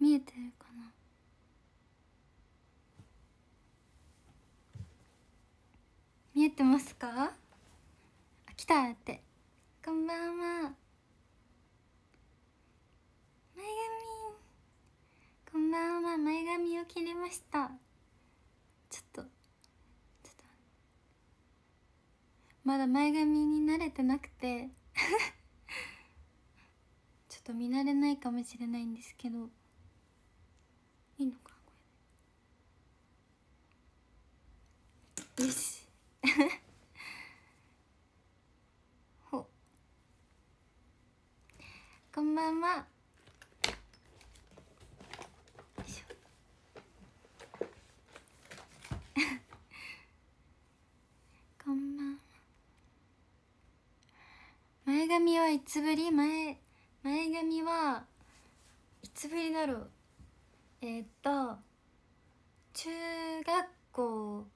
見えてるかな見えてますかあ来たってこんばんは前髪こんばんは前髪を切りましたちょっとまだ前髪に慣れてなくて ちょっと見慣れないかもしれないんですけどいいのかこれよし ほこんばんはよいしょ こんばんは前髪はいつぶり前前髪はいつぶりだろうえっと中学校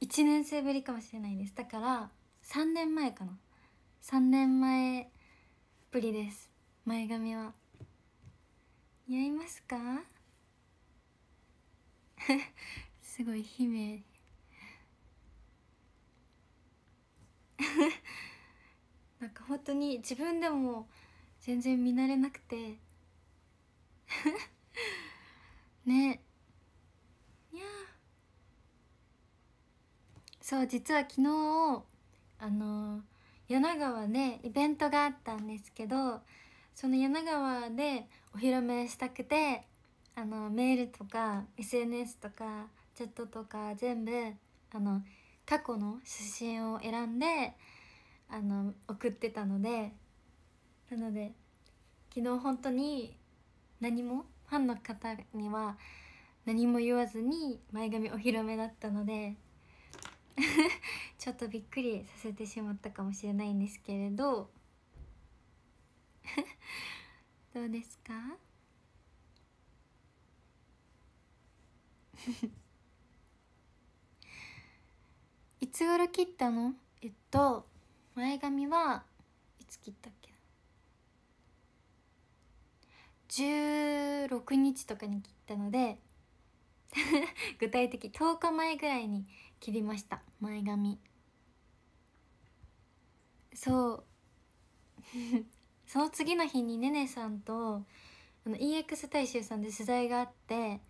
1年生ぶりかもしれないですだから3年前かな3年前ぶりです前髪は似合いますか すごい姫 なんか本当に自分でも全然見慣れなくて ねいやそう実は昨日あの柳川でイベントがあったんですけどその柳川でお披露目したくてあのメールとか SNS とかチャットとか全部あの過去の写真を選んであの送ってたのでなので昨日本当に何もファンの方には何も言わずに前髪お披露目だったので ちょっとびっくりさせてしまったかもしれないんですけれど どうですか いつ頃切ったのえっと前髪はいつ切ったっけ16日とかに切ったので 具体的10日前ぐらいに切りました前髪そう その次の日にねねさんとあの EX 大衆さんで取材があって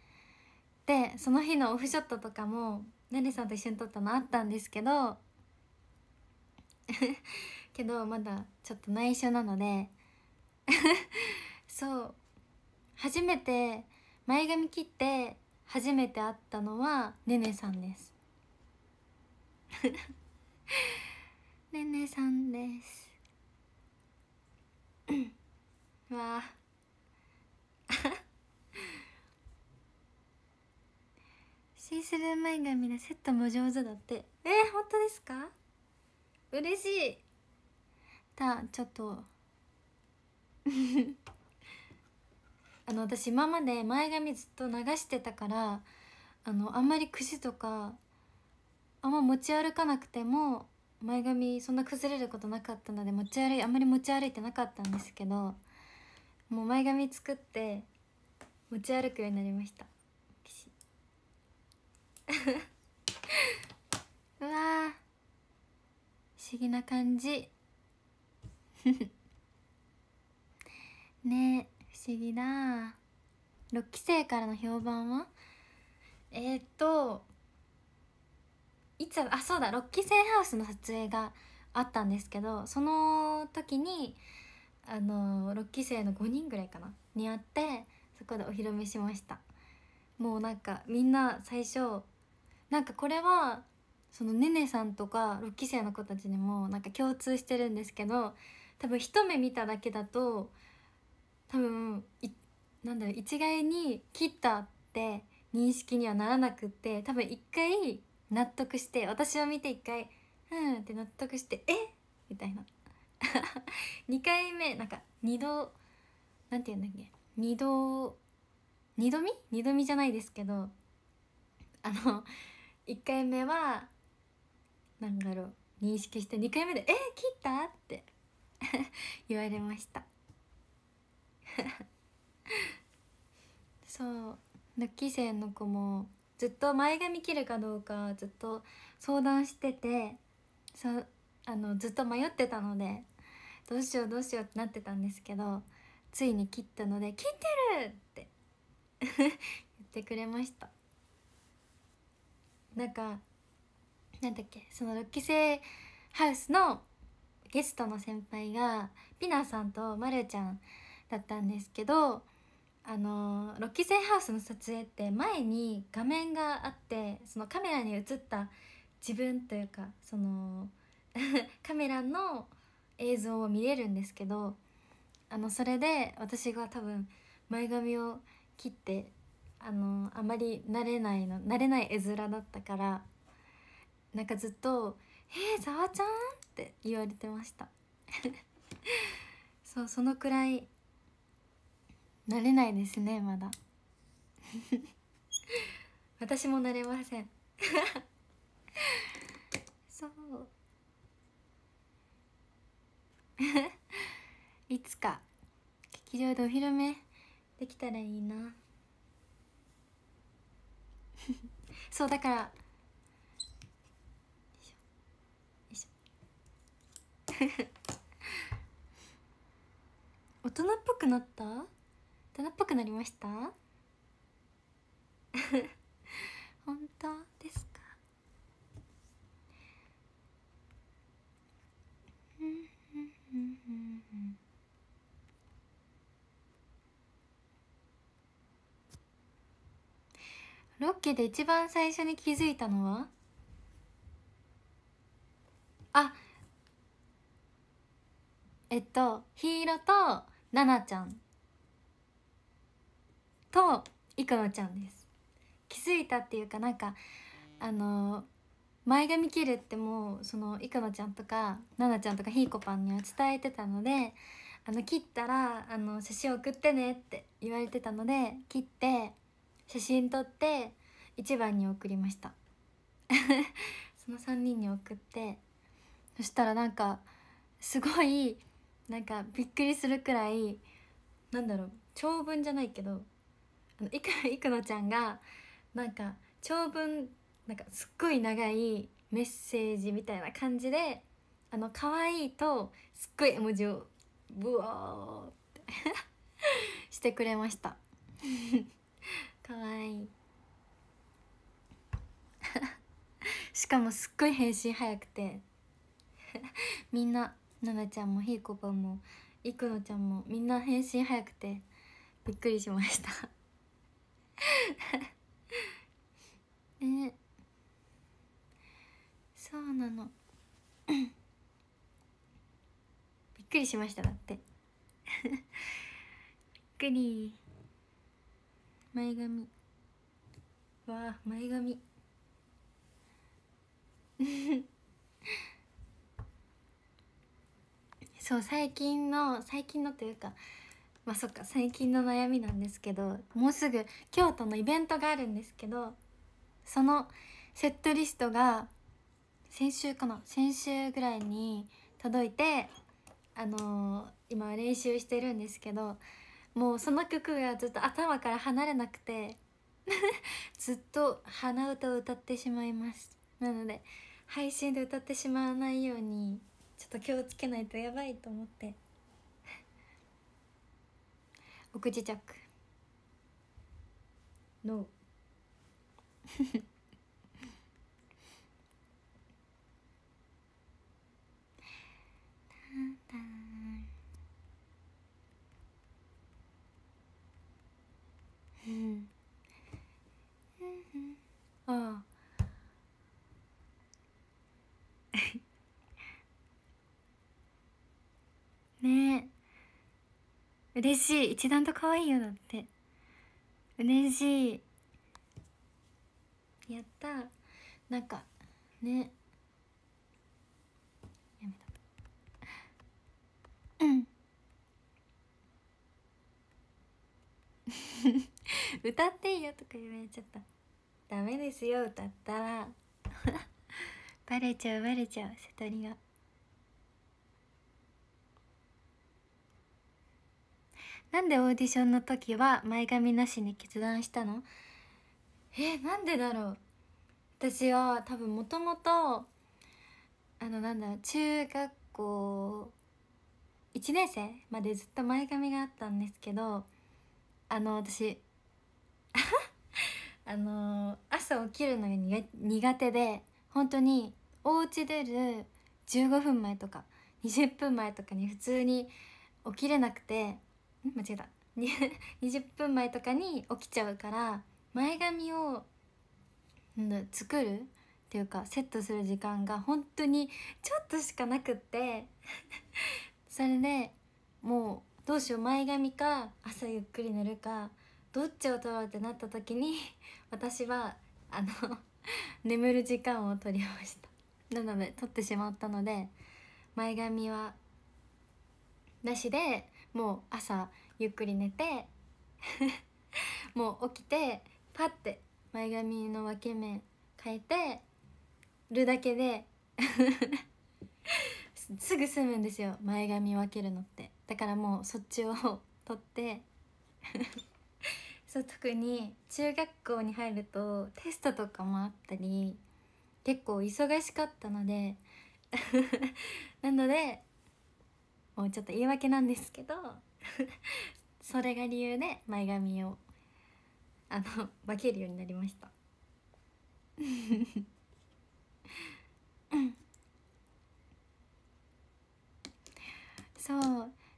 でその日のオフショットとかもねねさんと一緒に撮ったのあったんですけど けどまだちょっと内緒なのでそう初めて前髪切って初めて会ったのはねねさんです ねねさんですわあ シースルー前髪のセットも上手だってえー、本当ですか嬉しいたちょっとあの私今まで前髪ずっと流してたからあのあんまりくじとかあんま持ち歩かなくても前髪そんな崩れることなかったので持ち歩いあんまり持ち歩いてなかったんですけどもう前髪作って持ち歩くようになりました うわー不思議な感じ ねえ思議だ6期生からの評判はえー、っといつあそうだ6期生ハウスの撮影があったんですけどその時にあの6期生の5人ぐらいかなに会ってそこでお披露目しましたもうなんかみんな最初なんかこれはそのねねさんとか6期生の子たちにもなんか共通してるんですけど多分一目見ただけだと多分いなんだろう一概に切ったって認識にはならなくて多分一回納得して私を見て一回うんって納得してえみたいな2 回目なんか2度なんて言うんだっけ2度2度見2度見じゃないですけどあの1回目は何だろう認識して2回目で「え切った?」って 言われましたそう抜き生の子もずっと前髪切るかどうかずっと相談しててそあのずっと迷ってたのでどうしようどうしようってなってたんですけどついに切ったので「切ってる!」って 言ってくれましたなんかなんだっけその6期生ハウスのゲストの先輩がピナさんとまるちゃんだったんですけどあのロッキーセンハウスの撮影って前に画面があってそのカメラに映った自分というかその カメラの映像を見れるんですけどあのそれで私が多分前髪を切ってあのあまり慣れないの慣れない絵面だったからなんかずっと「えー、ざわちゃん?」って言われてました そうそのくらい慣れないですねまだ 私も慣れません そう いつか劇場でお披露目できたらいいなそうだから大人っぽくなった大人っぽくなりました 本当ですかロッケで一番最初に気づいたのはあえっとヒーローとナナちゃんといくのちゃんです気づいたっていうかなんかあの前髪切るってもうそのいくのちゃんとかななちゃんとかひいこぱんには伝えてたのであの切ったらあの写真送ってねって言われてたので切って写真撮って1番に送りました その3人に送ってそしたらなんかすごいなんかびっくりするくらいなんだろう長文じゃないけどあのいくいくのちゃんがなんか長文なんかすっごい長いメッセージみたいな感じであの可愛いとすっごい絵文字をブワーって してくれました可愛い しかもすっごい返信早くて みんなななちゃんもひいこぱもいくのちゃんもみんな返信早くてびっくりしました ねそうなの びっくりしましただって びっくり前髪わあ前髪 そう最近の最近のというかまあそっか最近の悩みなんですけどもうすぐ京都のイベントがあるんですけどそのセットリストが先週かな先週ぐらいに届いてあのー、今練習してるんですけどもうその曲がずっと頭から離れなくて ずっと鼻歌を歌ってしまいますなので配信で歌ってしまわないようにちょっと気をつけないとやばいと思って告知チャックノうああ ねえ嬉しい一段と可愛いよだって嬉しいやったなんかねやめたうん 歌っていいよとか言われちゃったダメですよ歌ったらバレちゃうバレちゃう瀬戸りがなんでオーディションの時は前髪なしに決断したのえなんでだろう私は多分もともとあのなんだろう中学校1年生までずっと前髪があったんですけどあの私 あの朝起きるのが苦手で本当にお家出る15分前とか20分前とかに普通に起きれなくて間違えた20 分前とかに起きちゃうから前髪を作るっていうかセットする時間が本当にちょっとしかなくって それでもうどうしよう前髪か朝ゆっくり寝るかどっちを取ろうってなった時に 私はあの眠る時間を取りましたなので取ってしまったので前髪はなしでもう朝ゆっくり寝て もう起きてパッて前髪の分け目変えてるだけで すぐ済むんですよ前髪分けるのってだからもうそっちを取って そう特に中学校に入るとテストとかもあったり結構忙しかったのでなのでもうちょっと言い訳なんですけど それが理由で前髪をあの分けるようになりました そう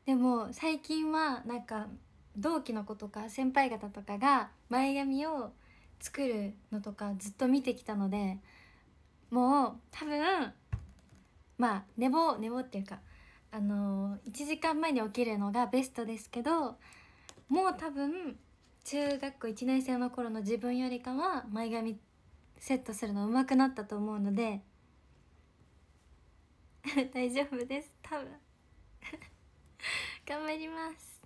でも最近はなんか同期の子とか先輩方とかが前髪を作るのとかずっと見てきたのでもう多分まあ寝坊寝坊っていうかあの1時間前に起きるのがベストですけどもう多分中学校1年生の頃の自分よりかは前髪セットするの上手くなったと思うので 大丈夫です多分 頑張ります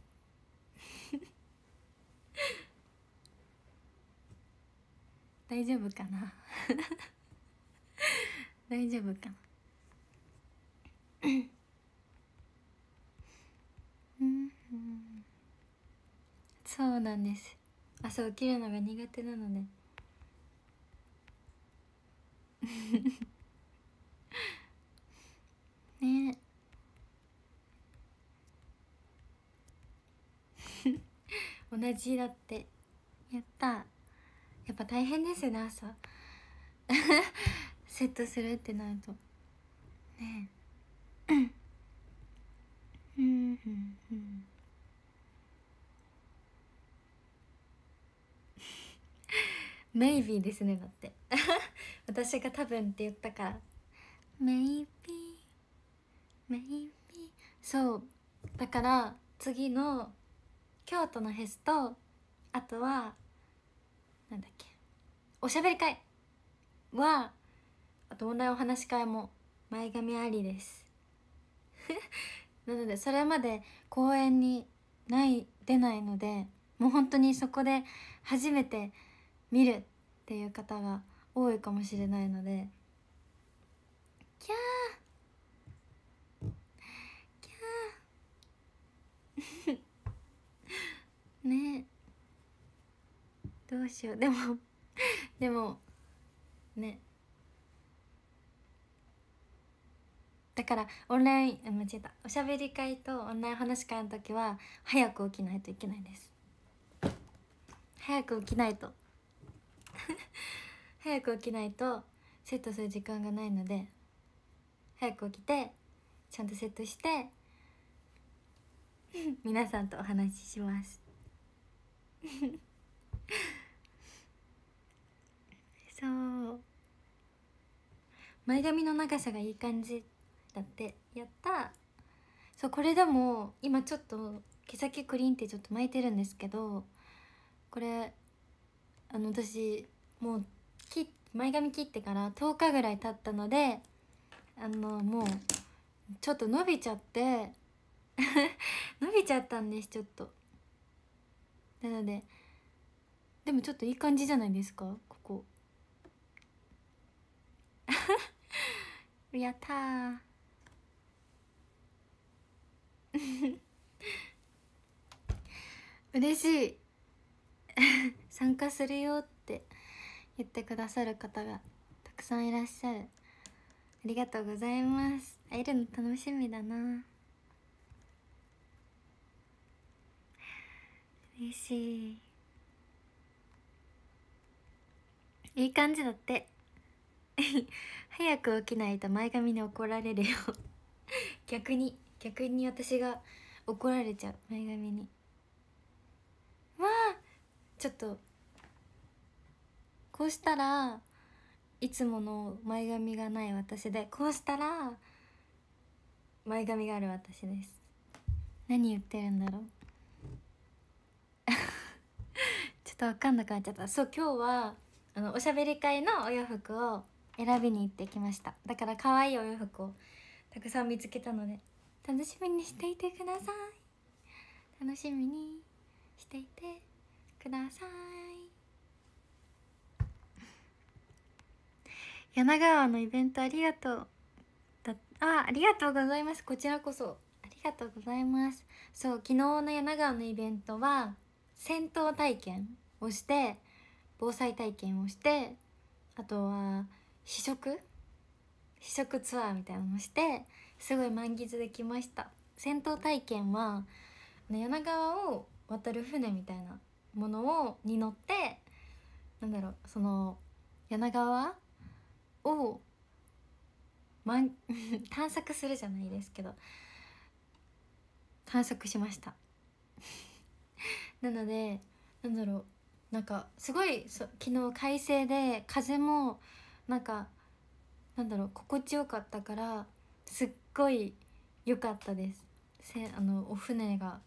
大丈夫かな大丈夫かなそうなんです朝起きるのが苦手なので ね 同じだってやったやっぱ大変ですよね朝 セットするってなるとねえうんうんうんメイビーですねだって 私が多分って言ったからメイビーメイビーそうだから次の京都のフェスとあとはなんだっけおしゃべり会はあとオンラインお話し会も前髪ありです なのでそれまで公演にない出ないのでもう本当にそこで初めて見るっていう方が多いかもしれないのでキャーキャー ねどうしようでも でもねだからオンライン間違えたおしゃべり会とオンライン話し会の時は早く起きないといけないです早く起きないと早く起きないとセットする時間がないので早く起きてちゃんとセットして 皆さんとお話しします そう前髪の長さがいい感じだってやったそうこれでも今ちょっと毛先クリーンってちょっと巻いてるんですけどこれあの私もう前髪切ってから10日ぐらい経ったのであのもうちょっと伸びちゃって 伸びちゃったんですちょっとなのででもちょっといい感じじゃないですかここ やったー 嬉しい参加するよって言ってくださる方がたくさんいらっしゃるありがとうございます会えるの楽しみだな嬉しいいい感じだって 早く起きないと前髪に怒られるよ 逆に逆に私が怒られちゃう前髪にわあちょっとこうしたらいつもの前髪がない私でこうしたら前髪がある私です何言ってるんだろう ちょっと分かんなくなっちゃったそう今日はあのおしゃべり会のお洋服を選びに行ってきましただから可愛いお洋服をたくさん見つけたので楽しみにしていてください楽しみにしていてください柳川のイベントありがとうだあありがとうございますこちらこそありがとうございますそう昨日の柳川のイベントは戦闘体験をして防災体験をしてあとは試食試食ツアーみたいなのをしてすごい満喫できました戦闘体験は柳川を渡る船みたいなものをに乗ってなんだろうその柳川を、ま、探索するじゃないですけど探索しました なのでなんだろうなんかすごい昨日快晴で風もなんかなんだろう心地よかったからすっごい良かったですせあのお船が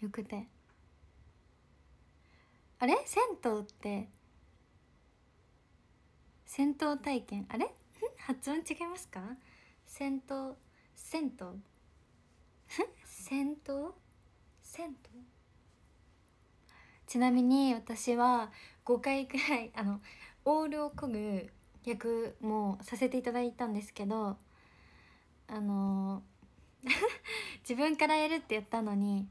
よくてあれ銭湯って戦闘体験あれ 発音違いますか戦闘戦闘 戦闘戦闘ちなみに私は5回くらいあのオールをこぐ役もさせていただいたんですけどあの 自分からやるって言ったのに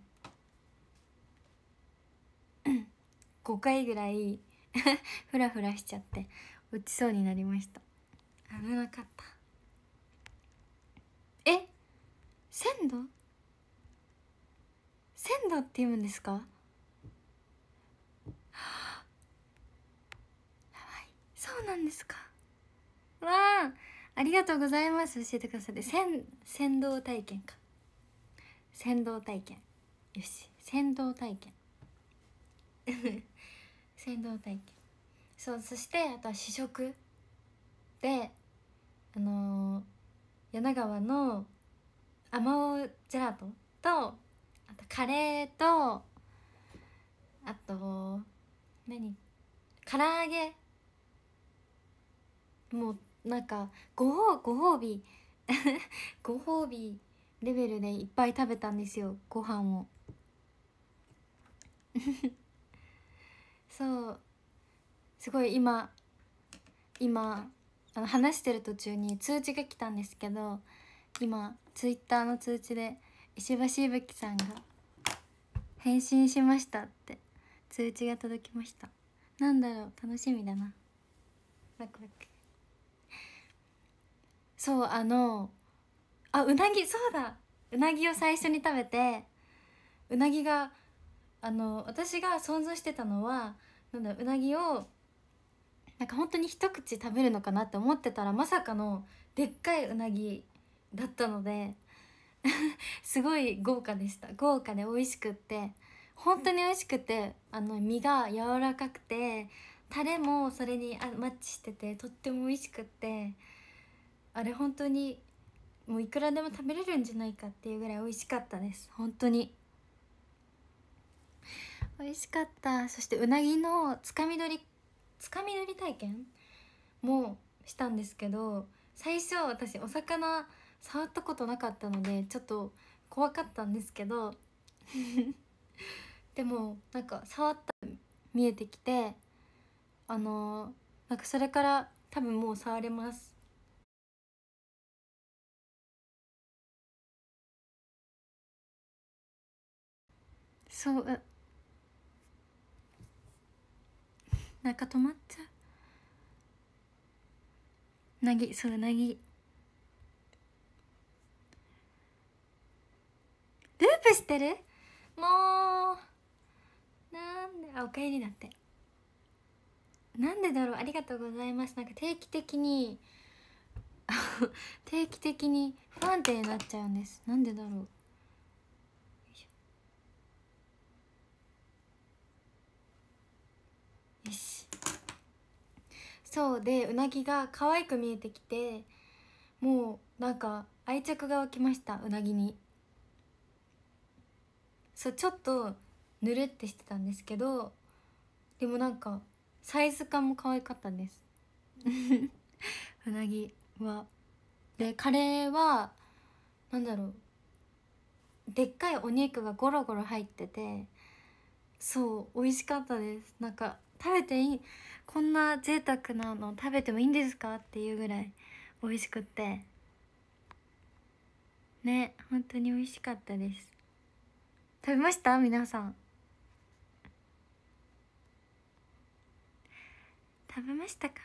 5 回ぐらいフラフラしちゃって落ちそうになりました危なかったえ鮮度鮮度って言うんですか、はやばいそうなんですかわあありがとうございます教えてくださって先鮮度体験か鮮度体験よし鮮度体験 鮮度体験そうそしてあとは試食であのー、柳川のあまおジェラートとあとカレーとあと何唐揚げもうなんかご褒ご褒美 ご褒美レベルでいっぱい食べたんですよご飯を そうすごい今今あの話してる途中に通知が来たんですけど今ツイッターの通知で石橋しぶきさんが「返信しました」って通知が届きましたなんだろう楽しみだなワクワクそうあのあうなぎそうだうなぎを最初に食べてうなぎがあの私が想像してたのはなんだうなぎをなんか本当に一口食べるのかなって思ってたらまさかのでっかいうなぎだったので すごい豪華でした豪華で美味しくって本当に美味しくてあの身が柔らかくてタレもそれにあマッチしててとっても美味しくってあれ本当にもういくらでも食べれるんじゃないかっていうぐらい美味しかったです本当に美味しかったそしてうなぎのつかみ取りつかみ取り体験もしたんですけど最初私お魚触ったことなかったのでちょっと怖かったんですけど でもなんか触った見えてきてあのー、なんかそれから多分もう触れますそうなんか止まっちゃうなぎそうなぎループしてるもうなんであおかえりだってなんでだろうありがとうございますなんか定期的に 定期的に不安定になっちゃうんですなんでだろうそうでうなぎが可愛く見えてきてもうなんか愛着が湧きましたうなぎにそうちょっとぬるってしてたんですけどでもなんかサイズ感も可愛かったんです うなぎはでカレーは何だろうでっかいお肉がゴロゴロ入っててそう美味しかったですなんか食べていいこんな贅沢なの食べてもいいんですかっていうぐらい美味しくってね本当に美味しかったです食べました皆さん食べましたか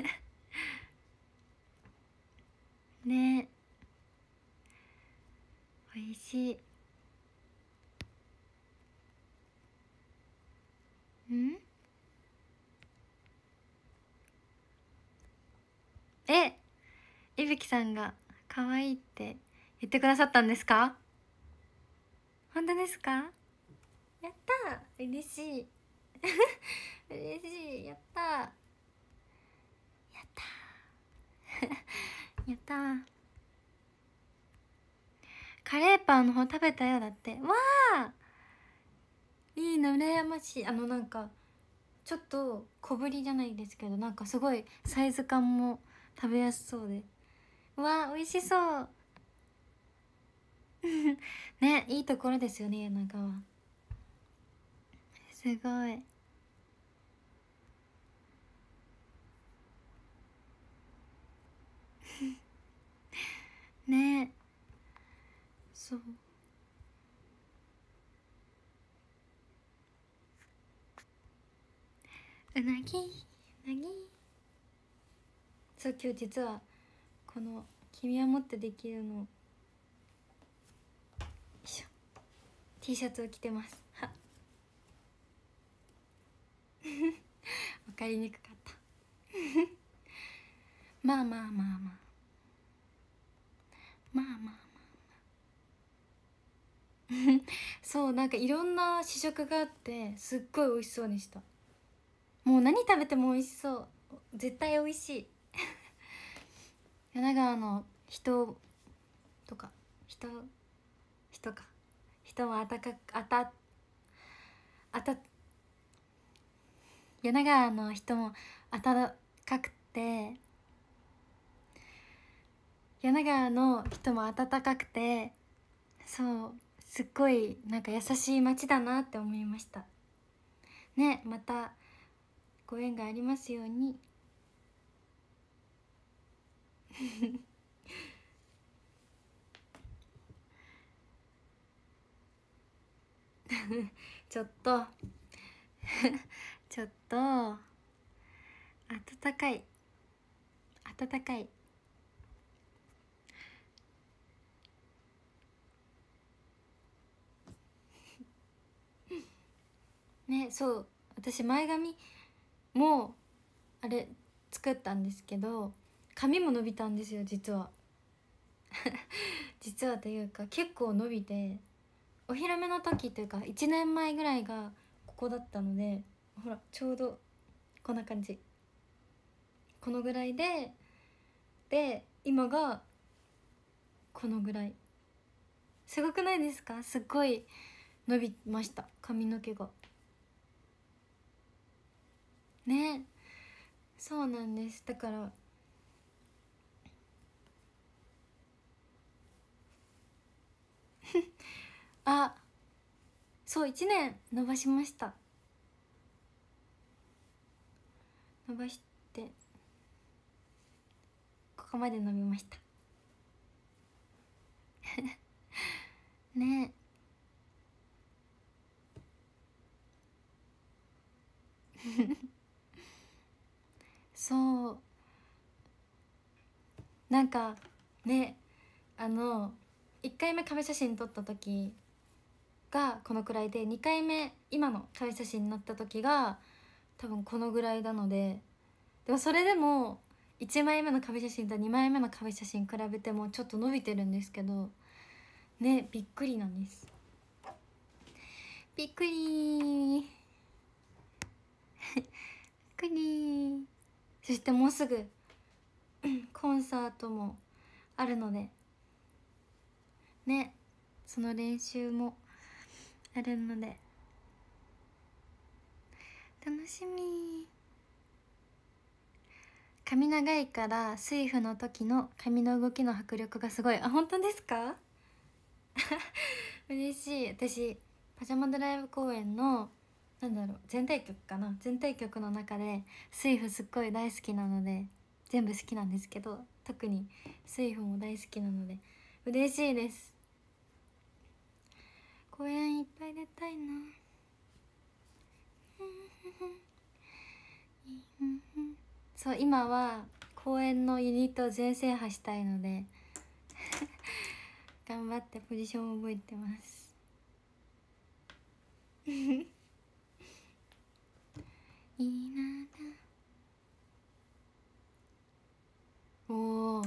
ね美味しいんえいぶきさんが可愛いって言ってくださったんですか本当ですかやった嬉しい 嬉しいやったやった やったカレーパンの方食べたよだってわあいいな羨ましいあのなんかちょっと小ぶりじゃないですけどなんかすごいサイズ感も食べやすそうでわあ美味しそう ねいいところですよね中はすごい ねそううなぎうなぎそう今日実はこの「君はもっとできるの」の T シャツを着てます わかりにくかった まあまあまあまあまあまあまあまあ そうなんかいろんな試食があってすっごい美味しそうにしたもう何食べても美味しそう絶対美味しい柳川の人とか人人か人もあたかあたあた柳川の人も温かくて柳川の人も温かくてそうすっごいなんか優しい街だなって思いましたねまたご縁がありますように ちょっと ちょっと暖かい暖かい ねそう私前髪もあれ作ったんですけど髪も伸びたんですよ実は 実はというか結構伸びてお披露目の時というか1年前ぐらいがここだったのでほらちょうどこんな感じこのぐらいでで今がこのぐらいすごくないですかすっごい伸びました髪の毛が。ねそうなんですだから あそう1年伸ばしました伸ばしてここまで伸びました ねえ そうなんかねあの1回目壁写真撮った時がこのくらいで2回目今の壁写真になった時が多分このぐらいなのででもそれでも1枚目の壁写真と2枚目の壁写真比べてもちょっと伸びてるんですけどねびっくりなんですびっくり びっくりそしてもうすぐコンサートもあるのでねその練習もあるので楽しみ髪長いからスイフの時の髪の動きの迫力がすごいあ本当ですか 嬉しい私パジャマドライブ公演のなんだろう全体曲かな全体曲の中でスイフすっごい大好きなので全部好きなんですけど特にスイフも大好きなので嬉しいです公園いっぱい出たいな そう今は公演のユニットを全制覇したいので 頑張ってポジションを覚えてます いいなだおお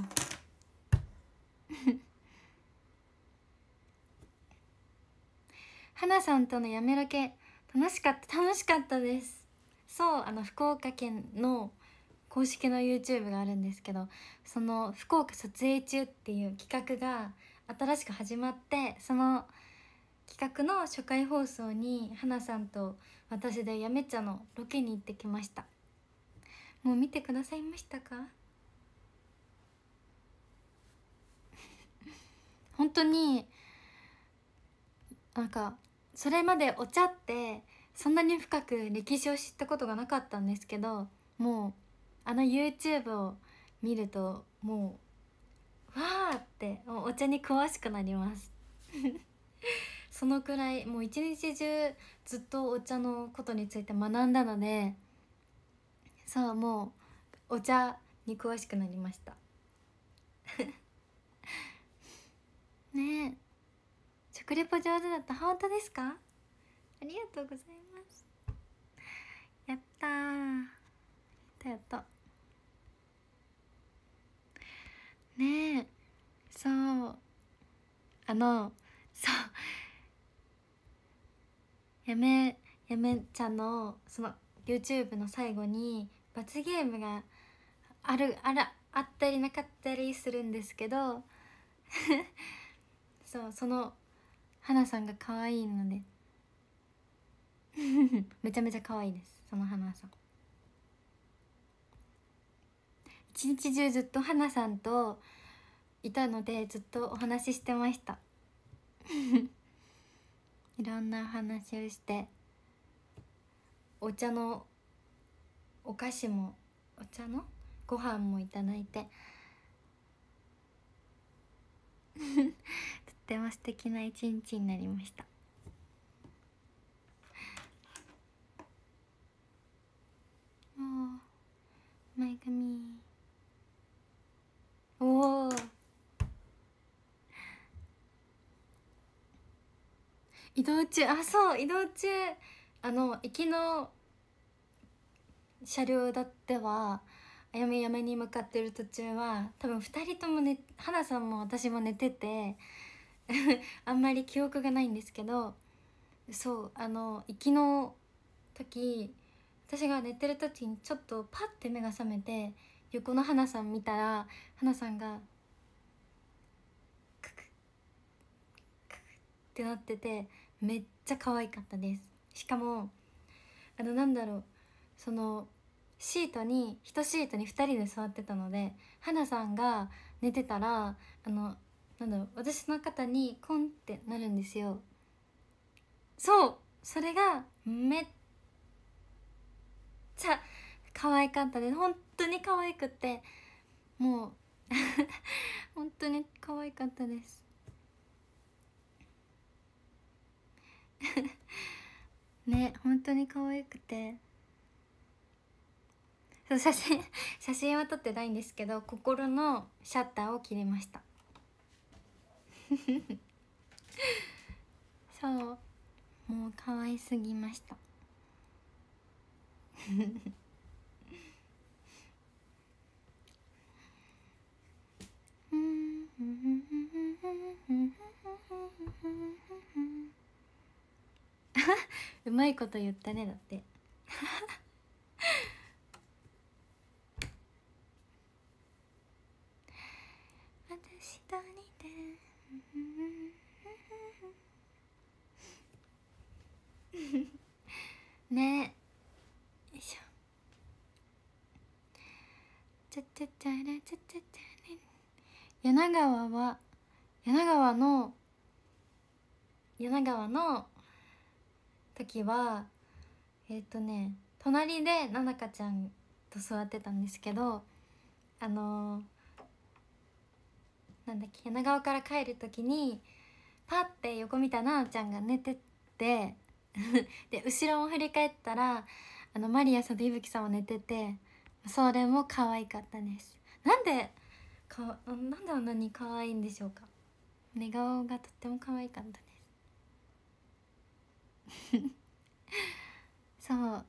花さんとのやめロケ楽しかった楽しかったですそうあの福岡県の公式の YouTube があるんですけどその「福岡撮影中」っていう企画が新しく始まってその「企画の初回放送に花さんと私でやめちゃのロケに行ってきましたもう見てくださいましたか 本当になんかそれまでお茶ってそんなに深く歴史を知ったことがなかったんですけどもうあの YouTube を見るともうわーってお茶に詳しくなります そのくらいもう一日中ずっとお茶のことについて学んだのでそうもうお茶に詳しくなりました ねえ食レポ上手だった本当ですかありがとうございますやったやったやったねえそうあのそうやめやめちゃんのその YouTube の最後に罰ゲームがあるあらあったりなかったりするんですけど そうその花さんが可愛いので めちゃめちゃ可愛いですその花さん一日中ずっと花さんといたのでずっとお話ししてました いろんな話をしてお茶のお菓子もお茶のご飯もいただいて とっても素敵な一日になりましたおお前髪おお移動中あそう移動中あの行きの車両だってはあやめやめに向かってる途中は多分2人ともね花さんも私も寝てて あんまり記憶がないんですけどそうあの行きの時私が寝てる時にちょっとパッて目が覚めて横の花さん見たら花さんが「クククク」ってなっててめっちゃ可愛かったですしかもあのなんだろうそのシートに1シートに2人で座ってたので花さんが寝てたらあのなんだろう私の肩にコンってなるんですよそうそれがめっちゃ可愛かったで本当に可愛くってもう 本当に可愛かったです ね本当に可愛くてそう写真 写真は撮ってないんですけど心のシャッターを切りました そうもう可愛すぎましたうん うまいこと言ったねだって私と似て ねえよいしょちゃちゃちゃらちゃちゃちゃね柳川は柳川の柳川の時はえっ、ー、とね隣でななかちゃんと座ってたんですけどあのー、なんだっけ柳川から帰る時にパッて横見たななちゃんが寝てて で後ろを振り返ったらあのマリアさんと伊吹さんも寝ててそれも可愛かったですなんでかなんであんなに可愛いんでしょうか寝顔がとっても可愛かった そう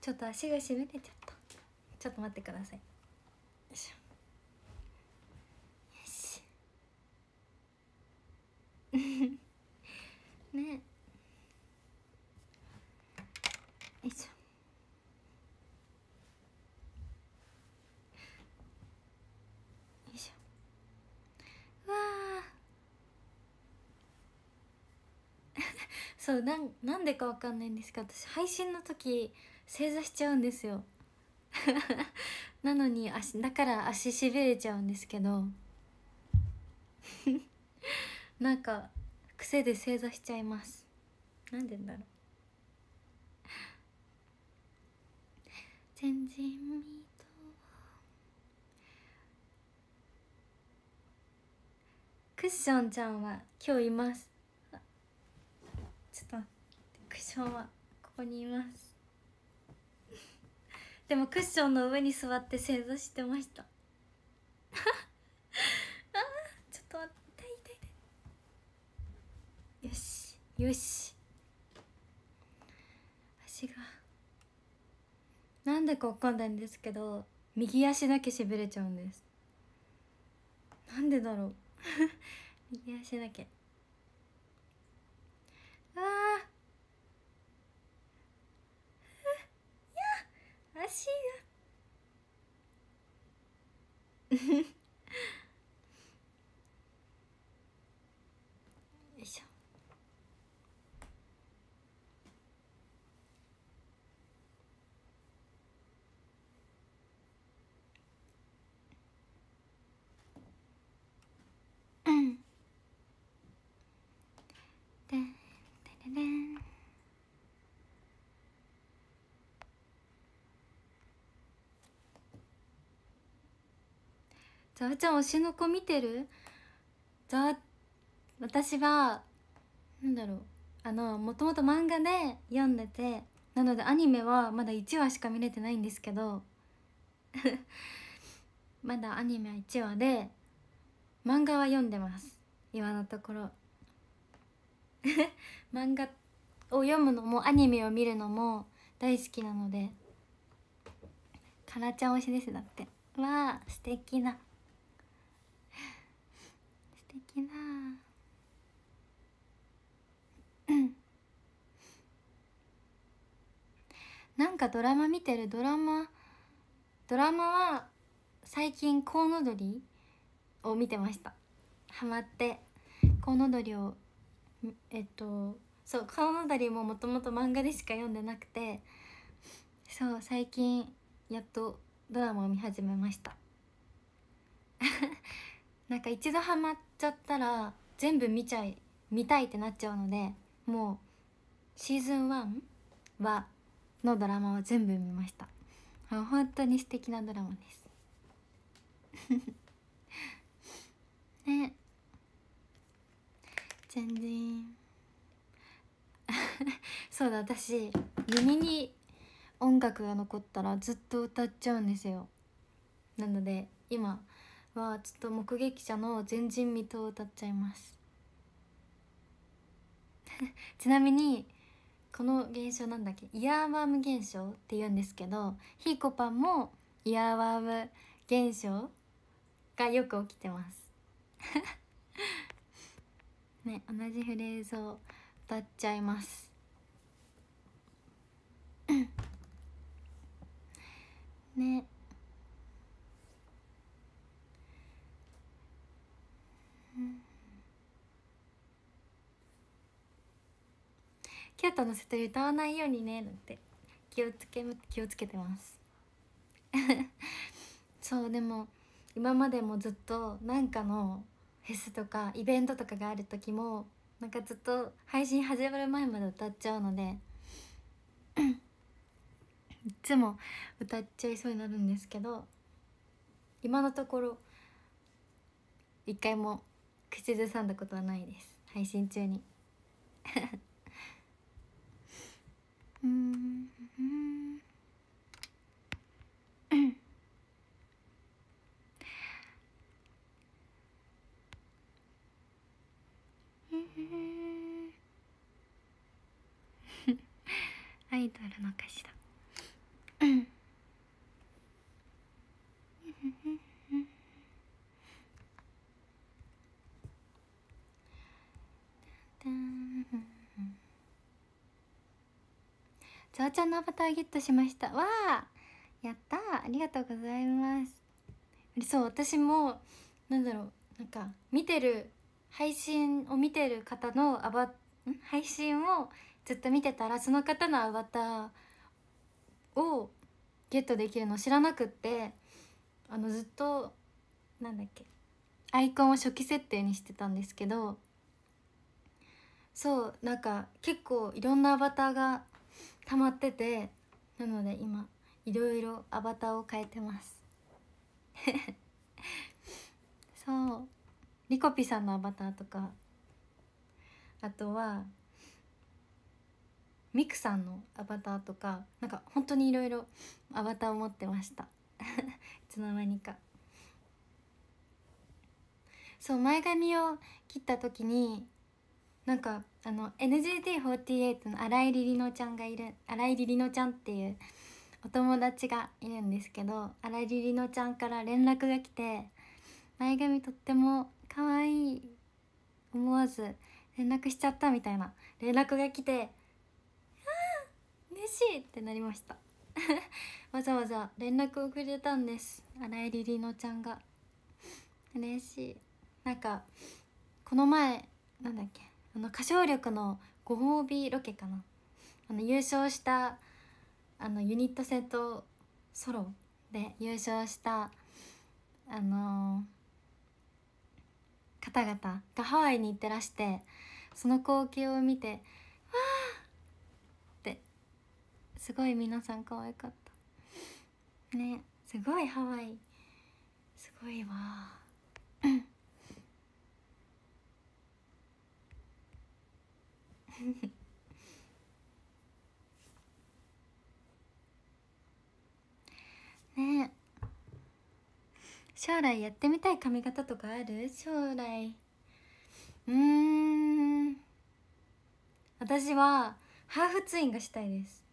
ちょっと足がしびれちゃったちょっと待ってくださいうなんなんでかわかんないんですけど私配信の時正座しちゃうんですよ なのに足だから足しびれちゃうんですけど なんか癖で正座しちゃいますなんでだろうクッションちゃんは今日いますちょっとクッションはここにいますでもクッションの上に座って正座してました ああちょっと待って痛い痛い痛いよしよし足がなんでこ分こんだんですけど右足だけしびれちゃうんですなんでだろう 右足だけああいや足がよいしょうんででんざちゃん推しの子見てるざ私はなんだろうあのもともと漫画で読んでてなのでアニメはまだ1話しか見れてないんですけど まだアニメは1話で漫画は読んでます今のところ 漫画を読むのもアニメを見るのも大好きなのでかなちゃん推しですだってわあ素敵な 素敵ななんかドラマ見てるドラマドラマは最近コウノドリを見てましたハマってコウノドリをえっとそう「川のだり」ももともと漫画でしか読んでなくてそう最近やっとドラマを見始めました なんか一度ハマっちゃったら全部見ちゃい見たいってなっちゃうのでもうシーズン1はのドラマは全部見ました本当に素敵なドラマです ね宣伝 そうだ私耳に音楽が残ったらずっと歌っちゃうんですよなので今はちょっと目撃者の前人未到を歌っちゃいます ちなみにこの現象なんだっけイヤーワーム現象って言うんですけどひーこぱんもイヤーワーム現象がよく起きてますね同じフレーズを歌っちゃいます ねキャットの瀬戸り歌わないようにねなんて気をつけ気をつけてます そうでも今までもずっとなんかのフェスとかイベントとかがある時もなんかずっと配信始まる前まで歌っちゃうのでいつも歌っちゃいそうになるんですけど今のところ一回も口ずさんだことはないです配信中に うんうんアイドルの歌詞だゾウちゃんのアバターゲットしましたわあやったありがとうございますそう私もなんだろうなんか見てる配信を見てる方のアバ配信をずっと見てたらその方のアバターをゲットできるの知らなくってあのずっとなんだっけアイコンを初期設定にしてたんですけどそうなんか結構いろんなアバターが溜まっててなので今いろいろアバターを変えてます そうリコピさんのアバターとかあとはミクさんのアバターとかなんか本当にいろいろアバターを持ってました いつの間にかそう前髪を切った時になんかあの NGT48 の新井りりのちゃんがいる新井りりのちゃんっていうお友達がいるんですけど新井りりのちゃんから連絡が来て「前髪とっても可愛い思わず連絡しちゃった」みたいな連絡が来てしいってなりました わざわざ連絡をくれたんです荒井りりのちゃんが嬉しいなんかこの前なんだっけあの歌唱力のご褒美ロケかなあの優勝したあのユニット戦とソロで優勝したあのー、方々がハワイに行ってらしてその光景を見てすごい皆さん可愛かったねすごいハワイすごいわ ね将来やってみたい髪型とかある将来うん私はハーフツインがしたいです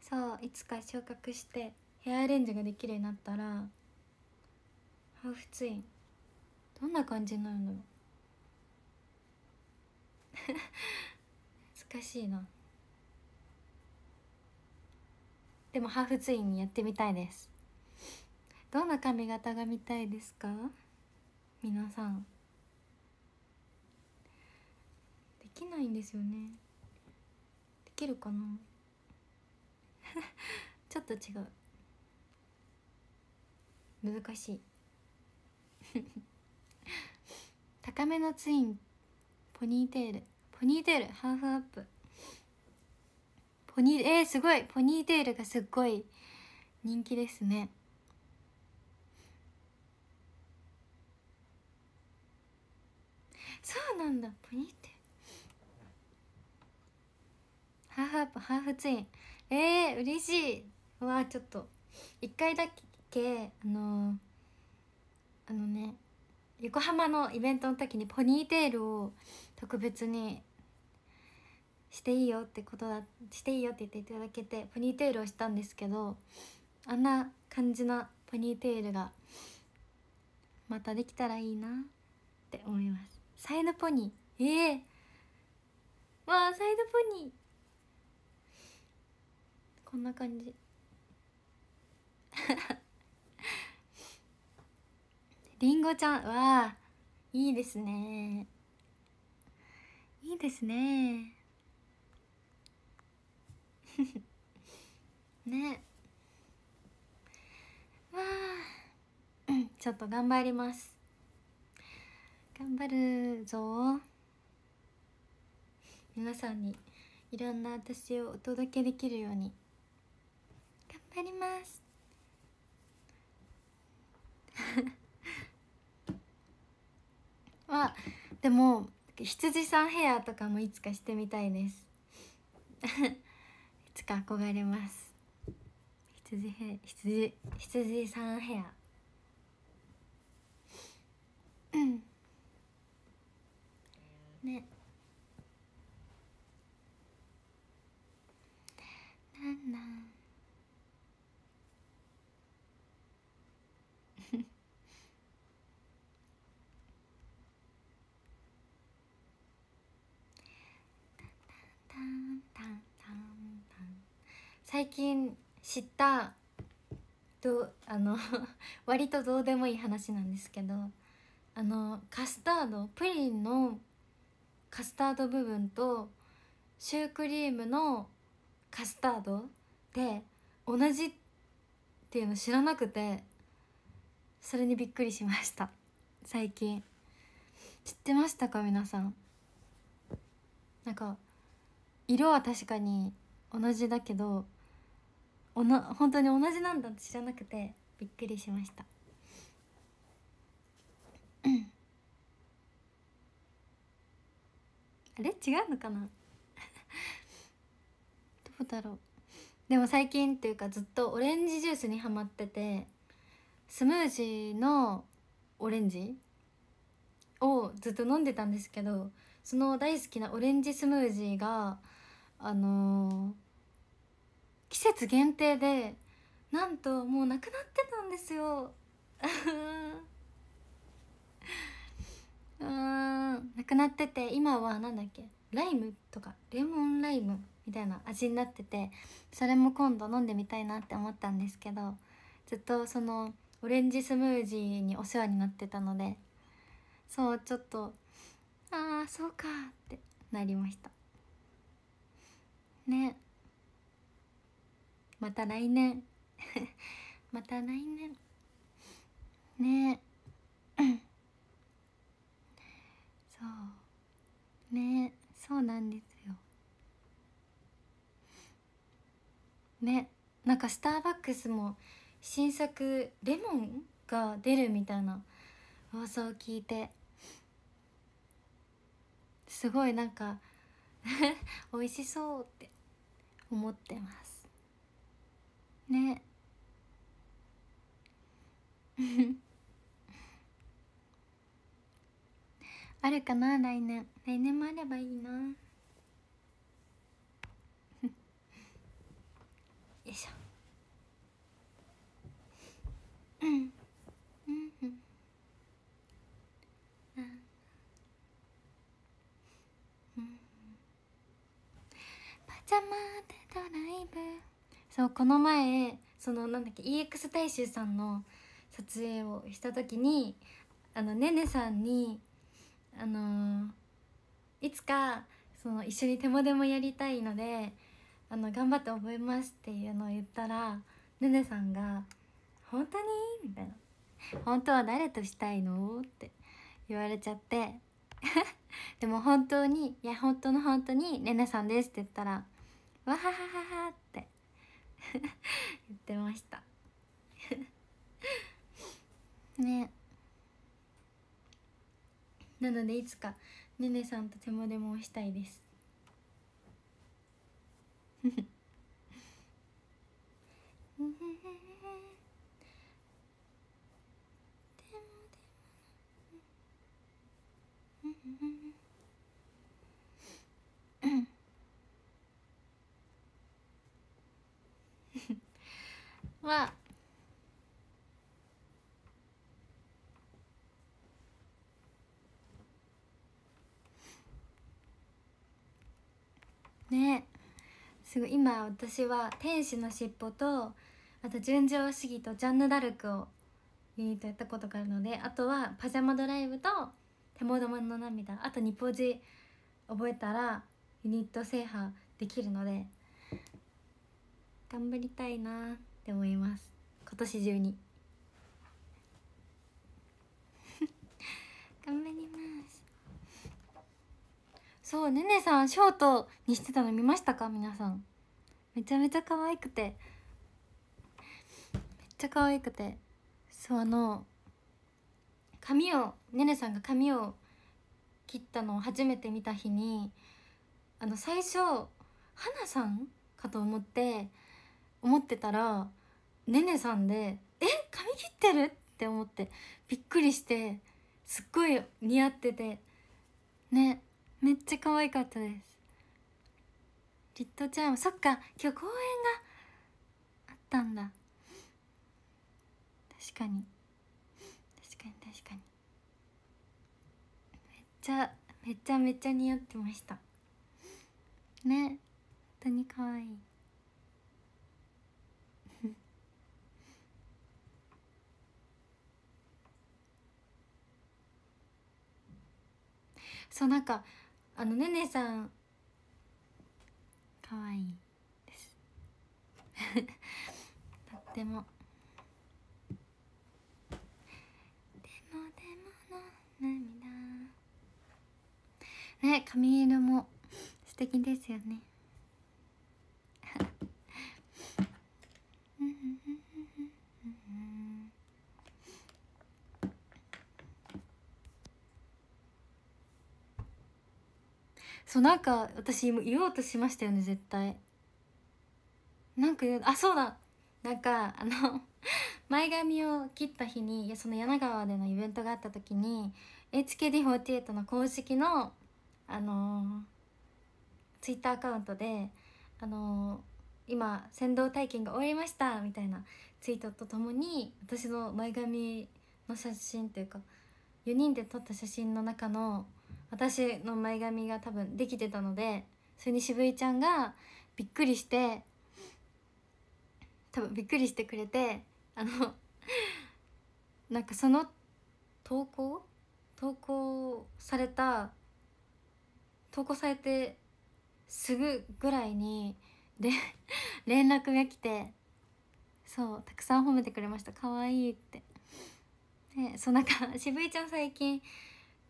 そういつか昇格してヘアアレンジができるようになったらハーフツインどんな感じになるの 難しいなでもハーフツインやってみたいですどんな髪型が見たいですか皆さんできないんですよねけるかな ちょっと違う難しい 高めのツインポニーテールポニーテールハーフアップポニーえー、すごいポニーテールがすっごい人気ですねそうなんだポニーテハーフアップハーフツインえー、嬉しいわちょっと一回だけあのー、あのね横浜のイベントの時にポニーテールを特別にしていいよってことだしていいよって言っていただけてポニーテールをしたんですけどあんな感じのポニーテールがまたできたらいいなって思いますサイドポニーええー、わあサイドポニーこんな感じりんごちゃんわいいですねいいですね ねわあちょっと頑張ります頑張るぞ皆さんにいろんな私をお届けできるように張りますは でも羊さんヘアとかもいつかしてみたいです いつか憧れます羊ヘ羊羊さんヘアうんねなんなん最近知ったどあの 割とどうでもいい話なんですけどあのカスタードプリンのカスタード部分とシュークリームのカスタードで同じっていうの知らなくてそれにびっくりしました最近知ってましたか皆さんなんか色は確かに同じだけどおな本当に同じなんだって知らなくてびっくりしましたあれ違うのかな どうだろうでも最近っていうかずっとオレンジジュースにはまっててスムージーのオレンジをずっと飲んでたんですけどその大好きなオレンジスムージーがあのー、季節限定でなんともうなくなってたんですよ うんなくなってて今は何だっけライムとかレモンライムみたいな味になっててそれも今度飲んでみたいなって思ったんですけどずっとそのオレンジスムージーにお世話になってたのでそうちょっとああそうかってなりましたねまた来年 また来年ね そうねそうなんですよねなんかスターバックスも新作レモンが出るみたいな放送を聞いてすごいなんか 美味しそうって思ってますね あるかな来年来年もあればいいな よいしょうんパジャマでトライブそうこの前そのなんだっけ EX 大衆さんの撮影をした時にあのねねさんにあのー、いつかその一緒に手もでもやりたいのであの頑張って覚えますっていうのを言ったらねねさんが「本当に?」みたいな「本当は誰としたいの?」って言われちゃって でも本当に「いや本当の本当にねねさんです」って言ったらわははははって 言ってました ねなのでいつかねねさんと手もでもをしたいですフフフフフはねすごい今私は「天使のしっぽ」とあと「純情主義」と「ジャンヌ・ダルク」をユニットやったことがあるのであとは「パジャマドライブ」と「手もどもの涙」あと日ポジ覚えたらユニット制覇できるので頑張りたいな。って思います今年中に 頑張りますそうねねさんショートにしてたの見ましたか皆さんめちゃめちゃ可愛くてめっちゃ可愛くてそうあの髪をねねさんが髪を切ったのを初めて見た日にあの最初花さんかと思って思ってたらねねさんで「え髪切ってる?」って思ってびっくりしてすっごい似合っててねめっちゃ可愛かったですリットちゃんそっか今日公演があったんだ確かに確かに確かにめっちゃめちゃめちゃ似合ってましたね本当に可愛いそうなんかあのねねさんかわいいです とってもでもでもの涙ね髪色も素敵ですよねうんうんそうなんか私言おうとしましたよね絶対なんかあそうだなんかあの 前髪を切った日にその柳川でのイベントがあった時に HKD48 の公式のあのー、ツイッターアカウントであのー、今先導体験が終わりましたみたいなツイートとともに私の前髪の写真というか4人で撮った写真の中の私の前髪が多分できてたのでそれに渋井ちゃんがびっくりして多分びっくりしてくれてあのなんかその投稿投稿された投稿されてすぐぐらいにで 連絡が来てそうたくさん褒めてくれました可愛いってでそうなんか渋井ちゃん最近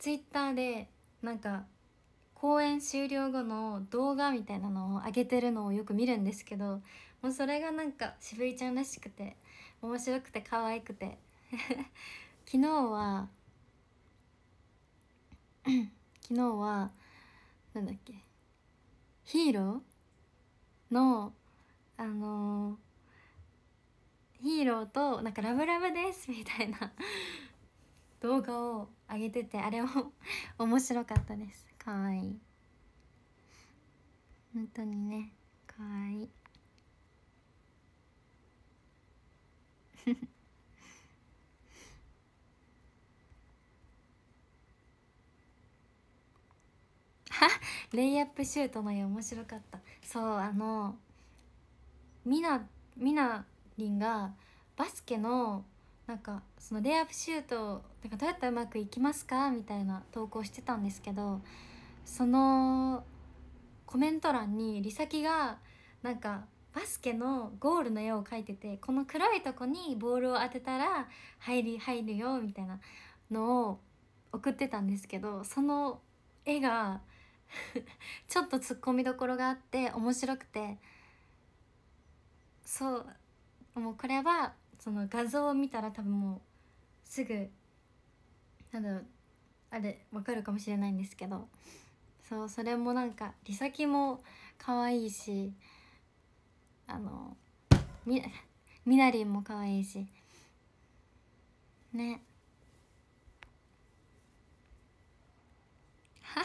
ツイッターでなんか公演終了後の動画みたいなのを上げてるのをよく見るんですけどもうそれがなんか渋井ちゃんらしくて面白くて可愛くて 昨日は 昨日はなんだっけヒーローのあのー、ヒーローとなんか「ラブラブです」みたいな 動画をあげててあれも 面白かったですかわいい本当にねかわいい レイアップシュートの絵面白かったそうあのみなみなりんがバスケのなんかそのレイアップシュートなんかどうやったらうまくいきますかみたいな投稿してたんですけどそのコメント欄に梨咲がなんかバスケのゴールの絵を描いててこの黒いとこにボールを当てたら入り入るよみたいなのを送ってたんですけどその絵が ちょっとツッコミどころがあって面白くてそうもうこれはその画像を見たら多分もうすぐなんだろうあれわかるかもしれないんですけどそうそれもなんかリサキも可愛いしあのみみなりんも可愛いしねは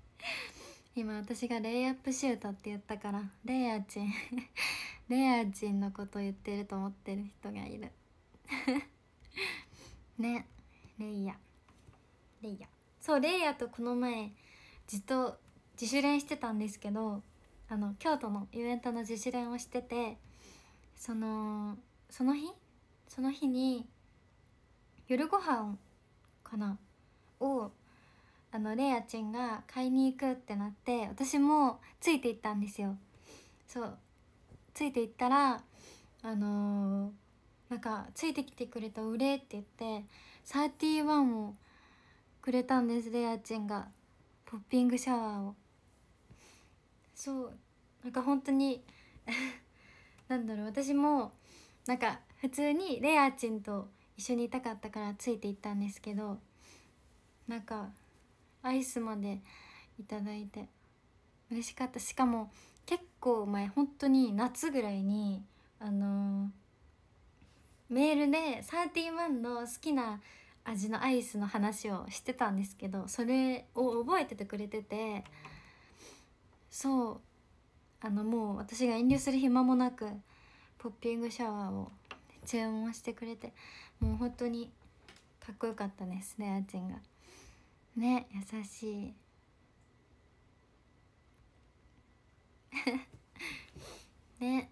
今私がレイアップシュートって言ったからレイアーチンレア人のこと言ってると思ってる人がいる ねレイヤレイヤそうレイヤとこの前ずっと自主練してたんですけどあの京都のイベントの自主練をしててそのその日その日に夜ご飯かなをあのレイヤちんが買いに行くってなって私もついていったんですよそうついていったらあのー、なんかついてきてくれた売れって言って31をくれたんですレアチンがポッピングシャワーをそうなんか本当に なんだろう私もなんか普通にレアチンと一緒にいたかったからついていったんですけどなんかアイスまでいただいて嬉しかったしかも結構前本当に夏ぐらいにあのメールでサーティワンの好きな味のアイスの話をしてたんですけどそれを覚えててくれててそうあのもう私が遠慮する暇もなくポッピングシャワーを注文してくれてもう本当にかっこよかったですねあーちんがね優しい ね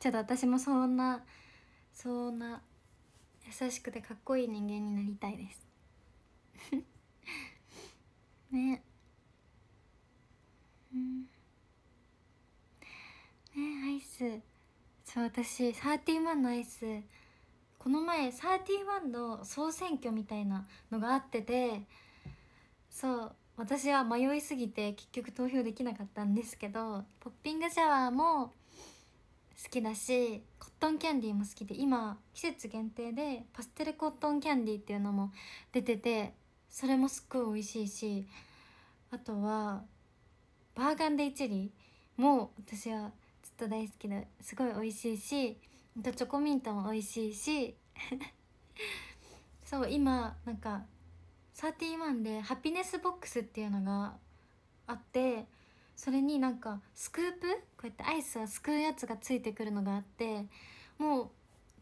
ちょっと私もそんなそんな優しくてかっこいい人間になりたいです ねうんねアイスそう私サーティワンのアイスこの前サーティワンの総選挙みたいなのがあっててそう私は迷いすぎて結局投票できなかったんですけどポッピングシャワーも好きだしコットンキャンディーも好きで今季節限定でパステルコットンキャンディーっていうのも出ててそれもすっごい美味しいしあとはバーガンデイチェリーも私はずっと大好きですごい美味しいしあとチョコミントも美味しいし そう今なんかサーティワンでハピネスボックスっていうのがあってそれになんかスクープこうやってアイスはすくうやつがついてくるのがあってもう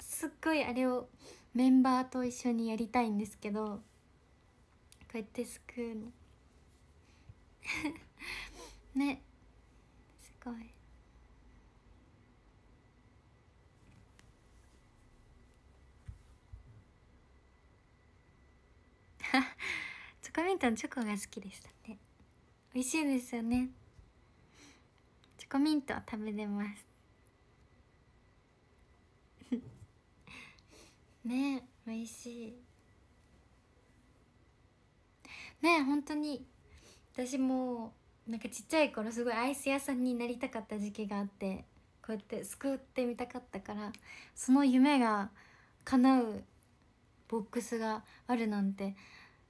すっごいあれをメンバーと一緒にやりたいんですけどこうやってすくうの ねすごいチョコミントのチョコが好きでしたね美味しいですよねチョコミントは食べれます ね美味しいね本当に私もなんかちっちゃい頃すごいアイス屋さんになりたかった時期があってこうやって救ってみたかったからその夢が叶うボックスがあるなんて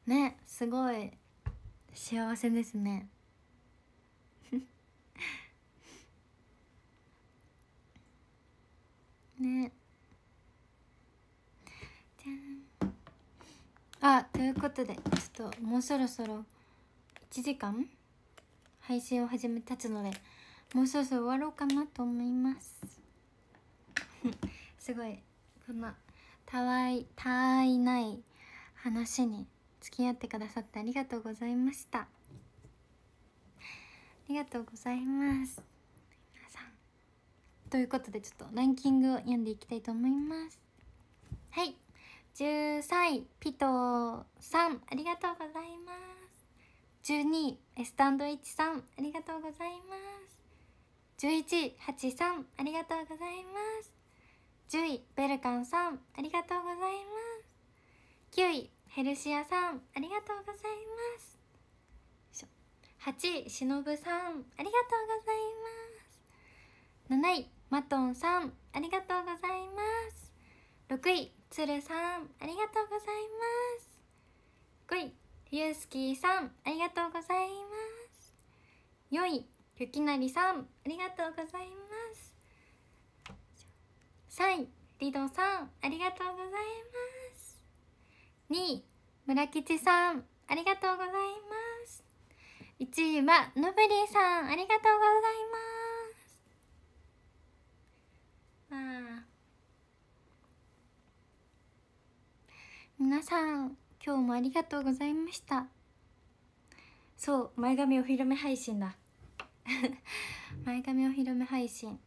ねすごい幸せですね ねじゃんあということでちょっともうそろそろ1時間配信を始めたつのでもうそろそろ終わろうかなと思います すごいこんなたわいたわいない話に付き合ってくださってありがとうございましたありがとうございます皆さんということでちょっとランキングを読んでいきたいと思いますはい13位ピトさんありがとうございます12位エスタンドイチさんありがとうございます11位ハチさんありがとうございます10位ベルカンさんありがとうございます9位ヘルシアさんありがとうございます8しのぶさんありがとうございます7位マトンさんありがとうございます6位つるさんありがとうございます5位ゆうすきさんありがとうございます4位ゆきなりさんありがとうございます3位りどさんありがとうございます2位村吉さんありがとうございます1位はのぶりさんありがとうございますあ皆さん今日もありがとうございましたそう前髪お披露目配信だ 前髪お披露目配信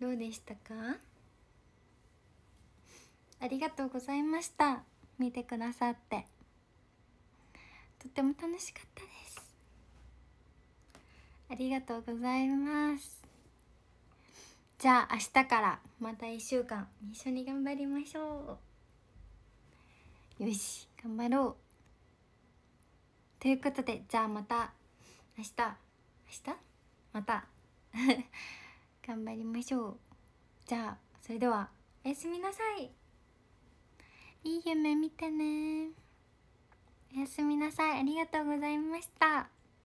どうでしたかありがとうございました見てくださってとても楽しかったですありがとうございますじゃあ明日からまた1週間一緒に頑張りましょうよし頑張ろうということでじゃあまた明日明日また 頑張りましょうじゃあそれではおやすみなさいいい夢見てねおやすみなさいありがとうございました